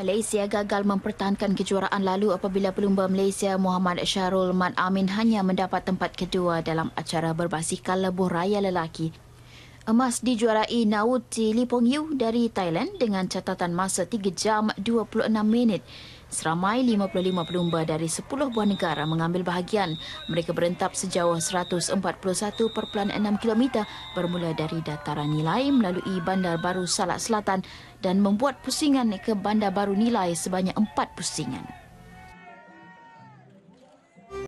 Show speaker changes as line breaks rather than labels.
Malaysia gagal mempertahankan kejuaraan lalu apabila pelumba Malaysia Muhammad Syarul Mat Amin hanya mendapat tempat kedua dalam acara berbasikal lebuh raya lelaki Emas dijuarai Nauti Lipong Yu dari Thailand dengan catatan masa 3 jam 26 minit. Seramai 55 pelumba dari 10 buah negara mengambil bahagian. Mereka berentap sejauh 141.6 km bermula dari dataran nilai melalui Bandar Baru Salak Selatan dan membuat pusingan ke Bandar Baru Nilai sebanyak 4 pusingan.